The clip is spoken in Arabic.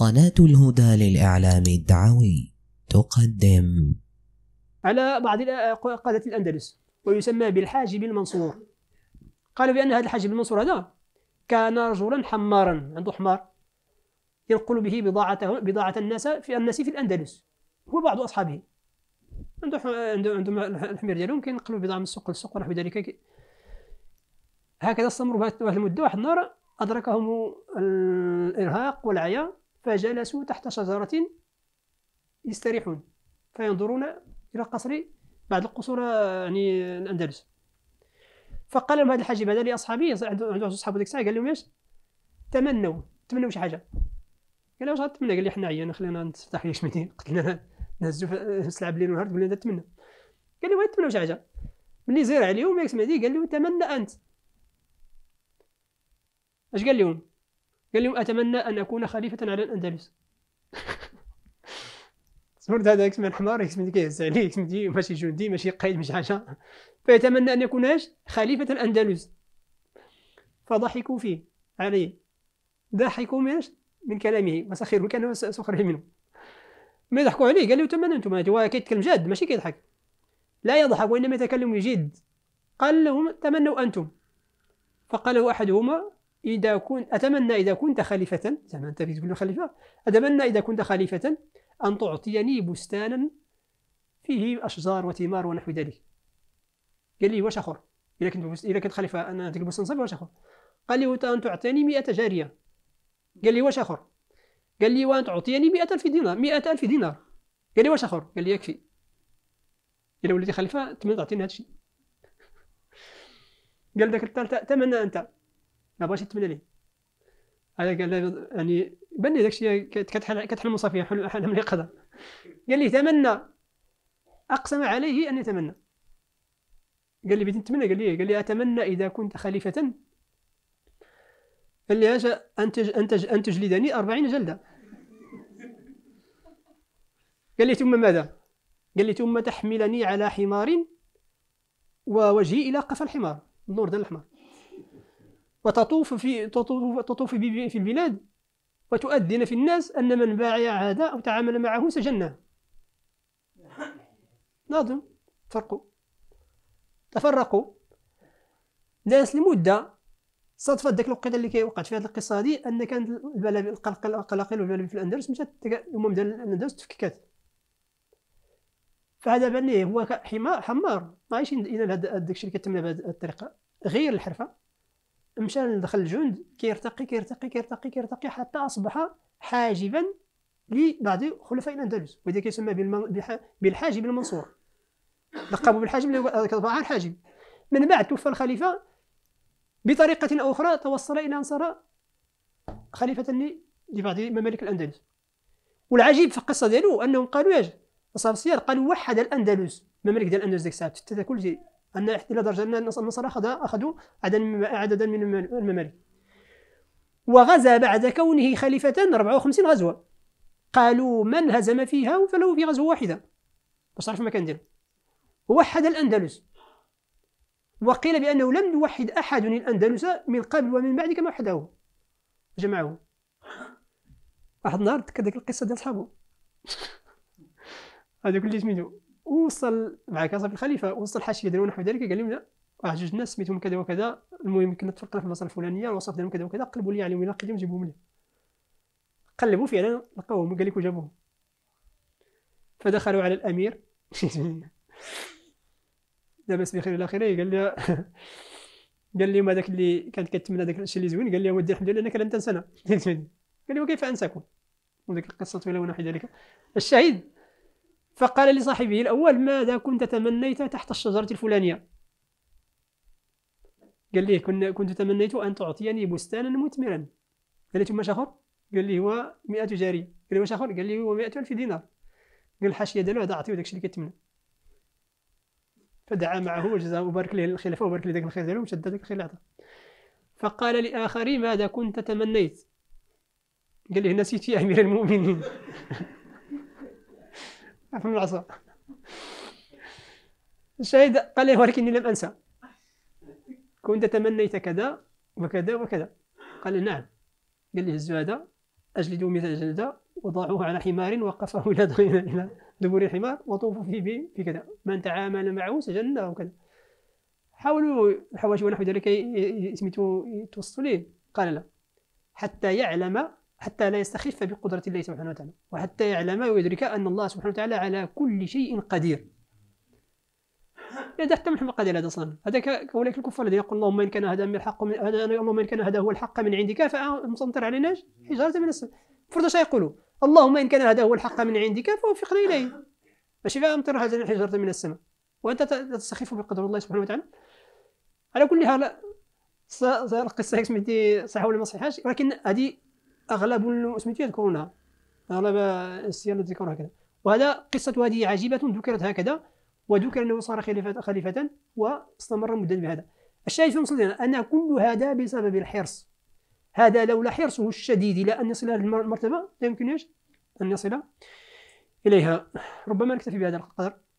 قناة الهدى للإعلام الدعوي تقدم على بعض قادة الأندلس ويسمى بالحاجب المنصور قالوا بأن هذا الحاجب المنصور هذا كان رجلا حمارا عنده حمار ينقل به بضاعته بضاعة الناس في الناس في الأندلس هو بعض أصحابه عنده عنده عندهم الحمير ديالهم كينقلوا بضاعة من السوق للسوق ونحو ذلك هكذا استمروا واحد المدة واحد النهار أدركهم الإرهاق والعيا فجلسوا تحت شجرة يستريحون فينظرون إلى قصر بعض القصور يعني الأندلس فقال لهم هذا الحاجب هذا لأصحابي عنده أصحابه ديك الساعة قال لهم ايش تمنوا تمنوا شي حاجة قال لهم واش غتمنى قال لي حنا عيان خلينا نفتح ليش شمتين قتلنا نهزو نسلع بالليل ونهار تقول لنا نتمنى قال لي تمنوا شي حاجة ملي زير عليهم ياك سمعتي قال لهم تمنى أنت اش قال لهم قال لهم أتمنى أن أكون خليفة على الأندلس صورت هذا يكسم الحمار يكسم كيهز عليه يعني دي ماشي جندي ماشي قايد مش حاجة فيتمنى أن يكون ايش خليفة الأندلس فضحكوا فيه عليه ضحكوا من من كلامه وسخروا كان سخره منه ما يضحكوا عليه قال له تمنى انتم هو كيتكلم جاد ماشي كيضحك لا يضحك وانما يتكلم بجد قال لهم تمنوا انتم فقال احدهما إذا كنت أتمنى إذا كنت خليفة زعما أنت أنت تقول خليفة أتمنى إذا كنت خليفة أن تعطيني بستانا فيه أشجار وثمار ونحو ذلك قال لي واش آخر إذا كنت إذا كنت خليفة أنا أعطيك بستان صافي واش آخر قال لي أن تعطيني 100 جارية قال لي واش آخر قال لي وأن تعطيني 100000 دينار 100000 دينار قال لي واش آخر قال لي يكفي إذا وليتي خليفة تمنى تعطيني هذا الشيء قال ذاك الثالث تمنى أنت ما بغاش يتبنى ليه هذا قال يعني بان لي داكشي كتحل كتحلم المصافيه حلم حل يقظه قال لي تمنى اقسم عليه ان يتمنى قال لي بغيت نتمنى قال لي إيه؟ قال لي اتمنى اذا كنت خليفه قال لي اجا انتج انتج ان تجلدني 40 جلده قال لي ثم ماذا قال لي ثم تحملني على حمار ووجهي الى قفا الحمار النور ديال الحمار وتطوف في تطوف, تطوف في البلاد وتؤذن في الناس أن من باع هذا أو تعامل معه سجنه ناظم فرقوا تفرقوا ناس لمدة صدفة ذاك الوقيته اللي كيوقعت فيها هذه القصة هذه أن كانت البلابل القلاقل والبلابل في الأندلس مشات الأمم ديال الأندلس تفككات فهذا بان هو حمار ما عايش ينال هذاك الشيء اللي كتمنى بهذه الطريقة غير الحرفة مشى دخل الجند كيرتقي كيرتقي كيرتقي كيرتقي حتى اصبح حاجبا لبعض خلفاء الاندلس وهذا كيسمى بالحاجب المنصور لقبوا بالحاجب كطبعا الحاجب من بعد توفى الخليفه بطريقه او اخرى توصل الى ان صار خليفه لبعض ممالك الاندلس والعجيب في القصه ديالو انهم قالوا ياج صار السير قالوا وحد الاندلس ممالك ديال الاندلس ديك الساعه تاكل ان احتلال درجه ان النصارى اخذوا عددا من المماليك وغزا بعد كونه خليفة 54 غزوة قالوا من هزم فيها فله في غزوة واحدة وصار في مكان ديالو وحد الأندلس وقيل بأنه لم يوحد أحد الأندلس من قبل ومن بعد كما وحده جمعه واحد النهار ذكر ديك القصة ديال صحابه هذا اللي سميتو وصل مع كاصف الخليفه وصل حاشيه كيديروا نحو ذلك قال لهم لا واحد جوج ناس سميتهم كذا وكذا المهم كنا تفرقنا في البلاصه الفلانيه الوصف ديالهم كذا وكذا قلبوا لي عليهم الى قدام جيبوهم لي قلبوا فعلا لقاوهم قال لك وجابوهم فدخلوا على الامير لاباس بخير الى اخره قال لي قال لهم هذاك اللي كانت كتمنى داك الشيء اللي زوين قال لهم ودي الحمد لله انك لن تنسانا قال لهم كيف انساكم وديك القصه طويله ونحو ذلك الشهيد فقال لصاحبه الأول ماذا كنت تمنيت تحت الشجرة الفلانية قال لي كنت تمنيت أن تعطيني بستانا مثمرا قال لي ثم شخر قال لي هو مئة جاري قال لي واش آخر قال لي هو مئة ألف دينار قال الحاشية ديالو هذا عطيو داكشي اللي كتمنى فدعا معه وجزاه وبارك له الخلافة وبارك له داك الخير ديالو وشد داك الخير اللي عطاه فقال لآخر ماذا كنت تمنيت قال لي نسيت يا أمير المؤمنين عفوا من العصا الشاهد قال له ولكني لم أنسى كنت تمنيت كذا وكذا وكذا قال نعم قال هزوا الزهادة أجلدوا مثل جلدة وضعوه على حمار وقفه إلى إلى دبر الحمار وطوفوا فيه في كذا من تعامل معه سجنه وكذا حاولوا الحواشي ونحو ذلك يسميتوا توصلين ليه قال لا حتى يعلم حتى لا يستخف بقدرة الله سبحانه وتعالى وحتى يعلم ويدرك أن الله سبحانه وتعالى على كل شيء قدير هذا حتى من حمق هذا أصلا هذا كأولئك الكفار الذين يقول اللهم ان كان هذا من الحق من هذا اللهم ان كان هذا هو الحق من عندك فمسنطر علينا حجاره من السماء فرض يقولوا اللهم ان كان هذا هو الحق من عندك فوفقنا اليه ماشي فامطر هذه الحجاره من السماء وانت تستخف بقدر الله سبحانه وتعالى على كل حال القصه هيك سميتي صح ولا ما صحيحاش ولكن هذه اغلب سميتو يذكرونها اغلب الصيانه يذكرونها هكذا وهذا قصة هذه عجيبة ذكرت هكذا وذكر أنه صار خليفة, خليفة واستمر مدة بهذا الشاهد في أن كل هذا بسبب الحرص هذا لولا حرصه الشديد إلى أن يصل هذه المرتبة لا يمكن أن يصل إليها ربما نكتفي بهذا القدر